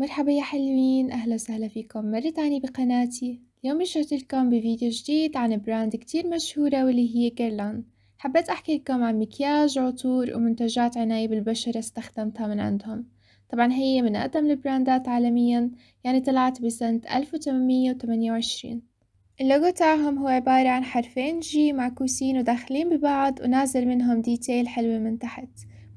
مرحبا يا حلوين أهلا وسهلا فيكم مرة تانية بقناتي اليوم رجعت لكم بفيديو جديد عن براند كتير مشهورة واللي هي كيرلان حبيت أحكي لكم عن مكياج عطور ومنتجات عناية بالبشرة استخدمتها من عندهم طبعا هي من أقدم البراندات عالميا يعني طلعت بسنة 1828 اللوجو تاعهم هو عبارة عن حرفين جي معكوسين وداخلين ببعض ونازل منهم ديتيل حلوة من تحت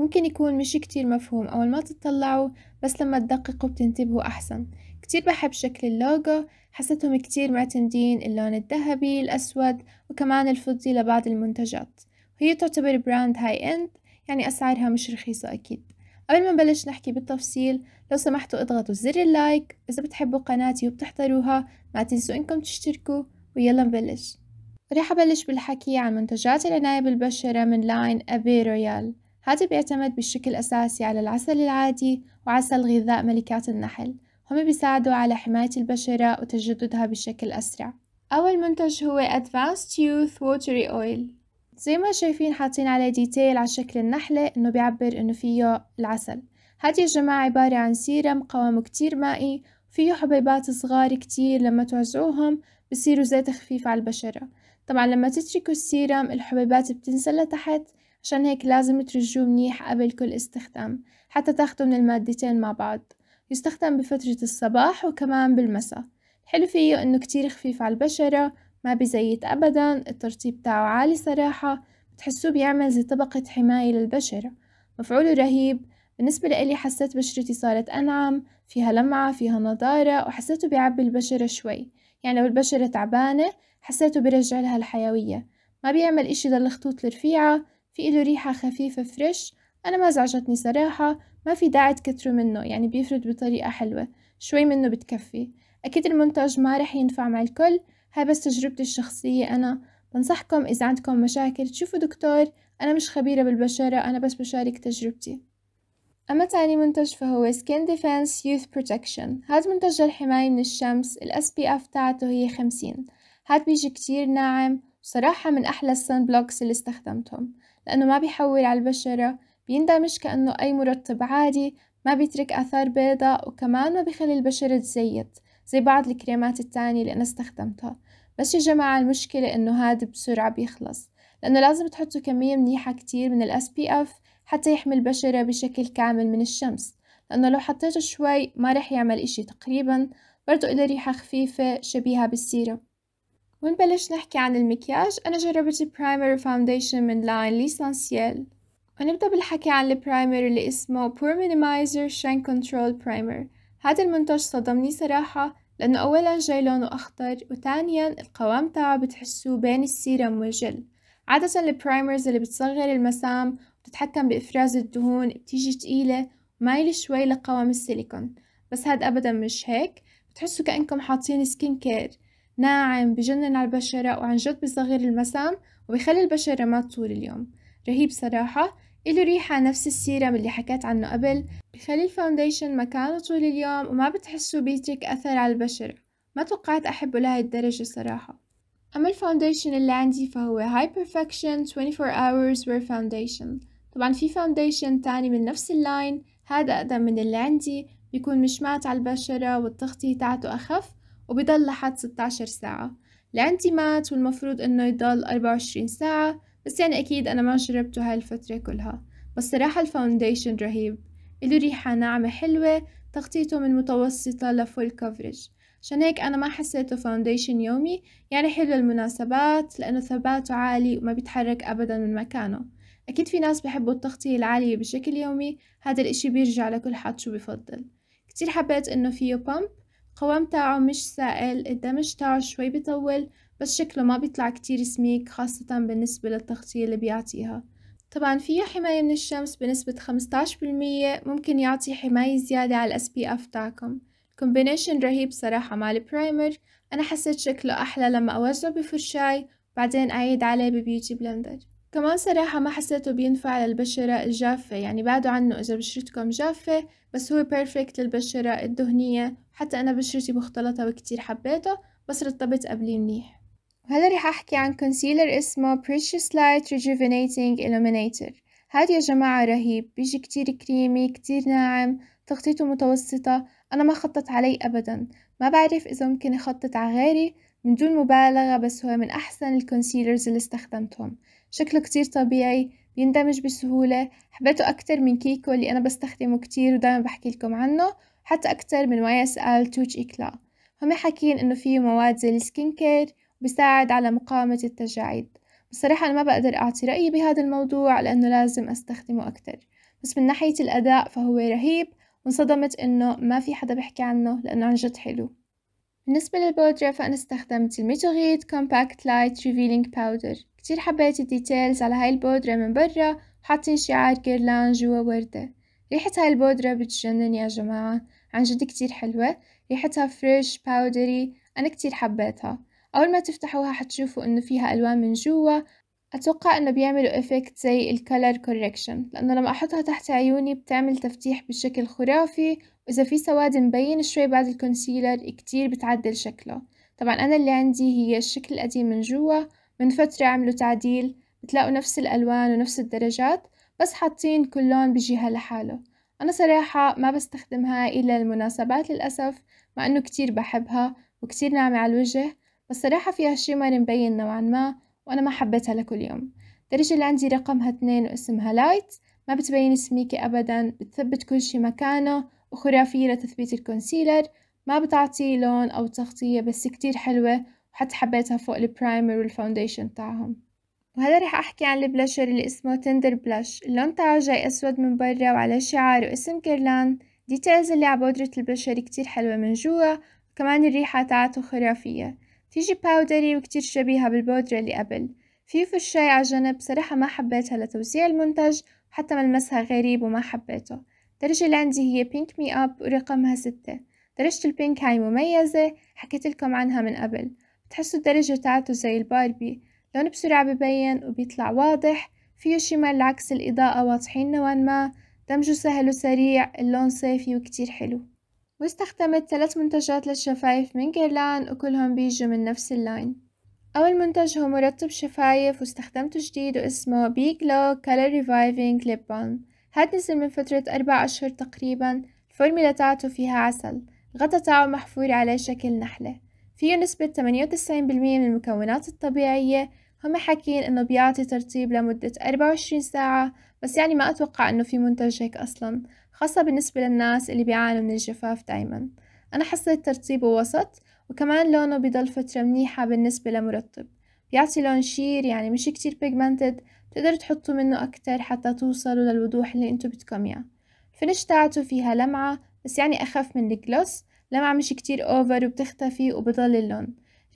ممكن يكون مش كتير مفهوم أول ما تطلعوا بس لما تدققوا بتنتبهوا أحسن كتير بحب شكل اللوجو حسيتهم كتير معتمدين اللون الذهبي الأسود وكمان الفضي لبعض المنتجات وهي تعتبر براند هاي اند يعني أسعارها مش رخيصة أكيد قبل ما نبلش نحكي بالتفصيل لو سمحتوا اضغطوا زر اللايك إذا بتحبوا قناتي وبتحضروها ما تنسوا إنكم تشتركوا ويلا نبلش رح أبلش بالحكي عن منتجات العناية بالبشرة من لاين أبي رويال هذا بيعتمد بشكل أساسي على العسل العادي وعسل غذاء ملكات النحل هم بيساعدوا على حماية البشرة وتجددها بشكل أسرع أول منتج هو Advanced Youth Watery Oil زي ما شايفين حاطين عليه ديتيل على شكل النحلة إنه بيعبر إنه فيه العسل هذه الجماعة عبارة عن سيرم قوامه كتير مائي فيه حبيبات صغار كتير لما توزعوهم بصيروا زيت خفيف على البشرة طبعا لما تتركوا السيرم الحبيبات بتنزل لتحت عشان هيك لازم ترجوه منيح قبل كل استخدام حتى تاخدوا من المادتين مع بعض يستخدم بفترة الصباح وكمان بالمساء الحلو فيه انه كتير خفيف على البشرة ما بزيت ابدا الترطيب تاعه عالي صراحة بتحسوه بيعمل زي طبقة حماية للبشرة مفعوله رهيب بالنسبة لإلي حسيت بشرتي صارت أنعم فيها لمعة فيها نضارة وحسيته بيعبي البشرة شوي يعني لو البشرة تعبانة حسيته بيرجع لها الحيوية ما بيعمل إشي للخطوط الرفيعة في إله ريحة خفيفة فريش أنا ما زعجتني صراحة ما في داعي تكتروا منه يعني بيفرد بطريقة حلوة شوي منه بتكفي أكيد المنتج ما رح ينفع مع الكل هاي بس تجربتي الشخصية أنا بنصحكم إذا عندكم مشاكل تشوفوا دكتور أنا مش خبيرة بالبشرة أنا بس بشارك تجربتي أما تاني منتج فهو سكين ديفنس يوث بروتكشن هاد منتج للحماية من الشمس ال SPF تاعته هي خمسين هاد بيجي كتير ناعم وصراحة من أحلى السن بلوكس اللي استخدمتهم لأنه ما بيحول على البشرة بيندمج كأنه أي مرطب عادي ما بيترك آثار بيضاء وكمان ما بيخلي البشرة تزيت زي بعض الكريمات التانية اللي أنا استخدمتها بس يا جماعة المشكلة إنه هاد بسرعة بيخلص لأنه لازم تحطوا كمية منيحة كتير من بي SPF حتى يحمي البشرة بشكل كامل من الشمس لأنه لو حطيته شوي ما رح يعمل إشي تقريبا برضو إله ريحة خفيفة شبيهة بالسيرب ونبلش نحكي عن المكياج أنا جربت برايمر وفاونديشن من لاين ليسانسيال ونبدأ بالحكي عن البرايمر اللي اسمه بور مينيمايزر شين كنترول برايمر هذا المنتج صدمني صراحة لأنه أولا جاي لونه أخضر وثانيا القوام تاعه بتحسوه بين السيرم والجل عادة البرايمرز اللي بتصغر المسام وتتحكم بإفراز الدهون بتيجي تقيلة ومايلة شوي لقوام السيليكون بس هاد أبدا مش هيك بتحسوا كأنكم حاطين سكين كير ناعم بجنن على البشرة وعن جد بصغير المسام وبيخلي البشرة ما طول اليوم رهيب صراحة إله ريحة نفس السيرم اللي حكيت عنه قبل بخلي الفاونديشن مكانه طول اليوم وما بتحسوا بيترك أثر على البشرة ما توقعت أحبه لهي الدرجة صراحة أما الفاونديشن اللي عندي فهو هاي بيرفكشن 24 hours wear foundation طبعا في فاونديشن تاني من نفس اللاين هذا أقدم من اللي عندي بيكون مش مات على البشرة والتغطية تاعته أخف وبضل لحد 16 ساعة لعندي مات والمفروض انه يضل 24 ساعة بس يعني اكيد انا ما جربته هاي الفترة كلها بس صراحة الفاونديشن رهيب إله ريحة ناعمة حلوة تغطيته من متوسطة لفول كفرج عشان هيك أنا ما حسيته فاونديشن يومي يعني حلو المناسبات لأنه ثباته عالي وما بيتحرك أبدا من مكانه أكيد في ناس بحبوا التغطية العالية بشكل يومي هذا الإشي بيرجع لكل حد شو بفضل كتير حبيت إنه فيه بامب القوام تاعه مش سائل الدمج تاعه شوي بيطول بس شكله ما بيطلع كتير سميك خاصة بالنسبة للتغطية اللي بيعطيها طبعا فيه حماية من الشمس بنسبة 15% ممكن يعطي حماية زيادة على الاس بي اف تاعكم كومبينيشن رهيب صراحة مع البرايمر أنا حسيت شكله أحلى لما أوزعه بفرشاي بعدين أعيد عليه ببيوتي بلندر كمان صراحة ما حسيته بينفع للبشرة الجافة يعني بعدوا عنه إذا بشرتكم جافة بس هو بيرفكت للبشرة الدهنية حتى أنا بشرتي مختلطة وكتير حبيته بس رطبت قبليه منيح وهلا رح أحكي عن كونسيلر اسمه Precious Light Rejuvenating Illuminator هاد يا جماعة رهيب بيجي كتير كريمي كتير ناعم تغطيته متوسطة أنا ما خطط علي أبدا ما بعرف إذا ممكن أخطط على غيري من دون مبالغة بس هو من أحسن الكونسيلرز اللي استخدمتهم شكله كتير طبيعي بيندمج بسهولة حبيته أكتر من كيكو اللي أنا بستخدمه كتير ودايما بحكي لكم عنه حتى أكتر من واي اس ال توج إكلا هم حاكين إنه فيه مواد زي السكين كير وبيساعد على مقاومة التجاعيد بصراحة أنا ما بقدر أعطي رأيي بهذا الموضوع لأنه لازم أستخدمه أكتر بس من ناحية الأداء فهو رهيب وانصدمت إنه ما في حدا بحكي عنه لأنه عن جد حلو بالنسبة للبودرة فأنا استخدمت الميتوغيت كومباكت لايت ريفيلينج باودر كتير حبيت الديتيلز على هاي البودرة من برا حاطين شعار كيرلان جوا وردة ريحة هاي البودرة بتجنن يا جماعة عن جد كتير حلوة ريحتها فريش باودري أنا كتير حبيتها أول ما تفتحوها حتشوفوا إنه فيها ألوان من جوا أتوقع إنه بيعملوا إفكت زي الكلر كوركشن لأنه لما أحطها تحت عيوني بتعمل تفتيح بشكل خرافي وإذا في سواد مبين شوي بعد الكونسيلر كتير بتعدل شكله طبعا أنا اللي عندي هي الشكل القديم من جوا من فترة عملوا تعديل بتلاقوا نفس الألوان ونفس الدرجات بس حاطين كل لون بجهة لحاله أنا صراحة ما بستخدمها إلا المناسبات للأسف مع إنه كتير بحبها وكتير ناعمة على الوجه بس صراحة فيها شي شيمر مبين نوعا ما وأنا ما حبيتها لكل يوم الدرجة اللي عندي رقمها اثنين واسمها لايت ما بتبين سميكة أبدا بتثبت كل شي مكانه وخرافية لتثبيت الكونسيلر ما بتعطي لون أو تغطية بس كتير حلوة حتى حبيتها فوق البرايمر والفاونديشن تاعهم وهلا رح احكي عن البلشر اللي اسمه تندر بلاش اللون تاعه جاي اسود من برا وعليه شعار واسم كيرلان ديتيلز اللي عبودرة البلشر كتير حلوة من جوا وكمان الريحة تاعته خرافية تيجي باودري وكتير شبيهة بالبودرة اللي قبل في فرشاي عجنب صراحة ما حبيتها لتوزيع المنتج وحتى ملمسها غريب وما حبيته الدرجة اللي عندي هي بينك مي اب ورقمها ستة درجة البينك هاي مميزة حكيت لكم عنها من قبل بتحسوا الدرجة تاعته زي الباربي لون بسرعة ببين وبيطلع واضح فيه شمال عكس الإضاءة واضحين نوعا ما دمجه سهل وسريع اللون صيفي وكتير حلو واستخدمت ثلاث منتجات للشفايف من جيرلان وكلهم بيجوا من نفس اللاين أول منتج هو مرطب شفايف واستخدمته جديد واسمه بي جلو كالر ريفايفينج ليب بالم هاد نزل من فترة أربع أشهر تقريبا الفورميلا تاعته فيها عسل الغطا تاعه محفور عليه شكل نحلة فيه نسبة 98% من المكونات الطبيعية هم حاكين انه بيعطي ترطيب لمدة 24 ساعة بس يعني ما اتوقع انه في منتج هيك اصلا خاصة بالنسبة للناس اللي بيعانوا من الجفاف دايما انا حسيت ترطيبه وسط وكمان لونه بضل فترة منيحة بالنسبة لمرطب بيعطي لون شير يعني مش كتير بيجمنتد بتقدروا تحطوا منه أكتر حتى توصلوا للوضوح اللي انتو بدكم اياه الفنش تاعته فيها لمعة بس يعني أخف من الجلوس لمعة مش كتير اوفر وبتختفي وبضل اللون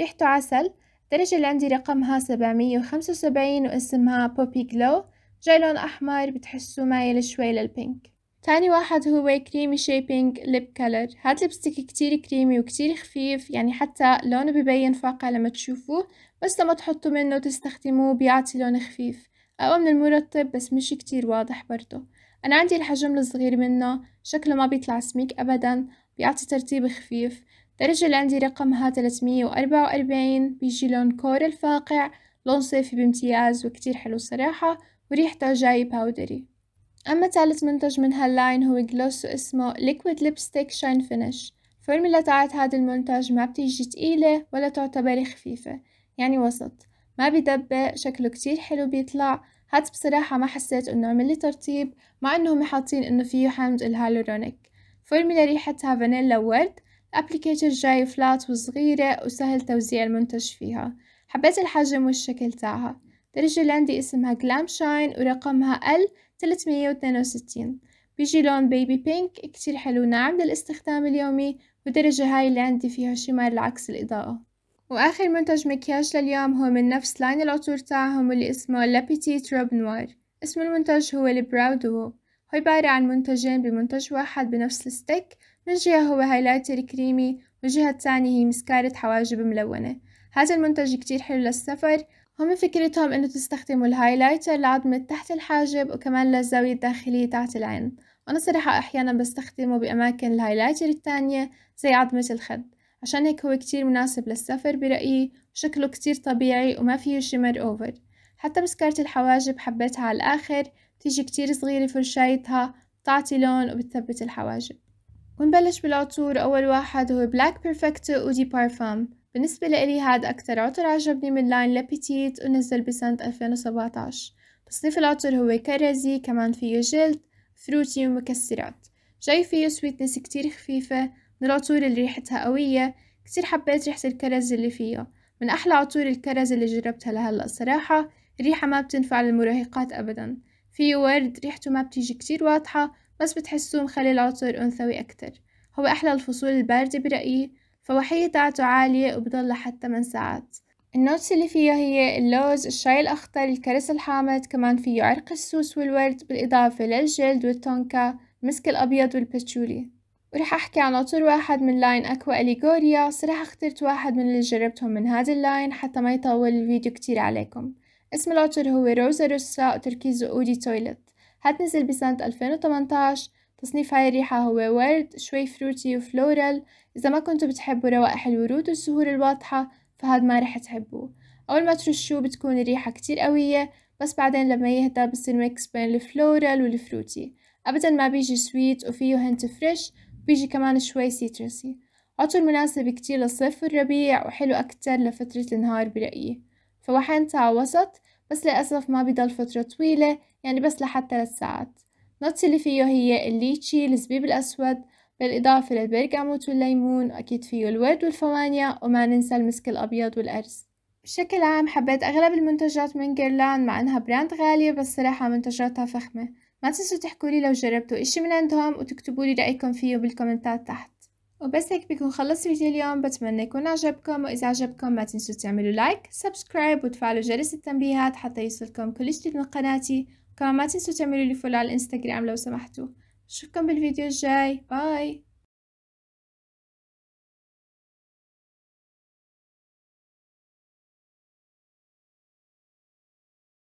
ريحته عسل الدرجة اللي عندي رقمها سبعمية وخمسة وسبعين واسمها بوبي جلو جاي لون أحمر بتحسه مايل شوي للبينك تاني واحد هو كريمي شيبينج ليب كلر هاد لبستك كتير كريمي وكتير خفيف يعني حتى لونه ببين فاقع لما تشوفوه بس لما تحطوا منه وتستخدموه بيعطي لون خفيف أقوى من المرطب بس مش كتير واضح برضه أنا عندي الحجم الصغير منه شكله ما بيطلع سميك أبدا بيعطي ترتيب خفيف درجة اللي عندي رقمها 344 بيجي لون كور فاقع لون صيفي بامتياز وكتير حلو صراحة وريحته جاي باودري أما ثالث منتج من هاللاين هو جلوس واسمه ليكويد ليبستيك شاين فينش الفورميلا تاعت هذا المنتج ما بتيجي تقيلة ولا تعتبر خفيفة يعني وسط ما بيدبق شكله كتير حلو بيطلع هات بصراحة ما حسيت انه عمل لي ترطيب مع انهم حاطين انه فيه حمض الهالورونيك فورميلا ريحتها فانيلا وورد الابليكيتر جاي فلات وصغيرة وسهل توزيع المنتج فيها حبيت الحجم والشكل تاعها الدرجة اللي عندي اسمها جلام شاين ورقمها ال 362 بيجي لون بيبي بينك كتير حلو ناعم للاستخدام اليومي والدرجة هاي اللي عندي فيها شمال العكس الإضاءة وآخر منتج مكياج لليوم هو من نفس لاين العطور تاعهم اللي اسمه لابيتيت روب نوار اسم المنتج هو البراو دوو هو عبارة عن منتجين بمنتج واحد بنفس الستيك من جهة هو هايلايتر كريمي والجهة الثانية هي مسكارة حواجب ملونة هذا المنتج كتير حلو للسفر هم فكرتهم انه تستخدموا الهايلايتر لعظمة تحت الحاجب وكمان للزاوية الداخلية تحت العين وانا صراحة احيانا بستخدمه باماكن الهايلايتر التانية زي عظمة الخد عشان هيك هو كتير مناسب للسفر برأيي وشكله كتير طبيعي وما فيه شمر اوفر حتى مسكرة الحواجب حبيتها على الآخر بتيجي كتير صغيرة فرشايتها بتعطي لون وبتثبت الحواجب ونبلش بالعطور أول واحد هو بلاك بيرفكتو أودي بارفام بالنسبة لإلي هاد أكتر عطر عجبني من لاين لابيتيت ونزل بسنة 2017 تصنيف العطر هو كرزي كمان فيه جلد فروتي ومكسرات جاي فيه سويتنس كتير خفيفة من العطور اللي ريحتها قوية كتير حبيت ريحة الكرز اللي فيها من أحلى عطور الكرز اللي جربتها لهلأ صراحة الريحة ما بتنفع للمراهقات أبدا في ورد ريحته ما بتيجي كتير واضحة بس بتحسوه مخلي العطر أنثوي أكتر هو أحلى الفصول الباردة برأيي فوحية تاعته عالية وبضل حتى من ساعات النوتس اللي فيها هي اللوز الشاي الأخضر الكرس الحامض كمان فيه عرق السوس والورد بالإضافة للجلد والتونكا المسك الأبيض والبتشولي ورح أحكي عن عطر واحد من لاين أكوا أليغوريا صراحة اخترت واحد من اللي جربتهم من هذا اللاين حتى ما يطول الفيديو كتير عليكم اسم العطر هو روزا روسا وتركيزه أودي تويلت نزل بسنة 2018 تصنيف هاي الريحة هو ورد شوي فروتي وفلورال إذا ما كنتوا بتحبوا روائح الورود والزهور الواضحة فهاد ما رح تحبوه أول ما ترشوه بتكون الريحة كتير قوية بس بعدين لما يهدى بصير ميكس بين الفلورال والفروتي أبدا ما بيجي سويت وفيه هنت فريش بيجي كمان شوي سيترسي عطر مناسب كتير للصيف والربيع وحلو أكتر لفترة النهار برأيي فوحنتها وسط بس للأسف ما بضل فترة طويلة يعني بس لحد ثلاث ساعات نوتس اللي فيه هي الليتشي الزبيب الأسود بالإضافة للبرغاموت والليمون وأكيد فيه الورد والفوانيا وما ننسى المسك الأبيض والأرز بشكل عام حبيت أغلب المنتجات من جيرلان مع إنها براند غالية بس صراحة منتجاتها فخمة ما تنسوا تحكولي لو جربتوا إشي من عندهم وتكتبولي رأيكم فيه بالكومنتات تحت وبس هيك بكون خلصت فيديو اليوم بتمنى يكون عجبكم وإذا عجبكم ما تنسوا تعملوا لايك سبسكرايب وتفعلوا جرس التنبيهات حتى يوصلكم كل جديد من قناتي كمان ما تنسوا تعملوا لي فولو على الانستغرام لو سمحتوا بشوفكم بالفيديو الجاي باي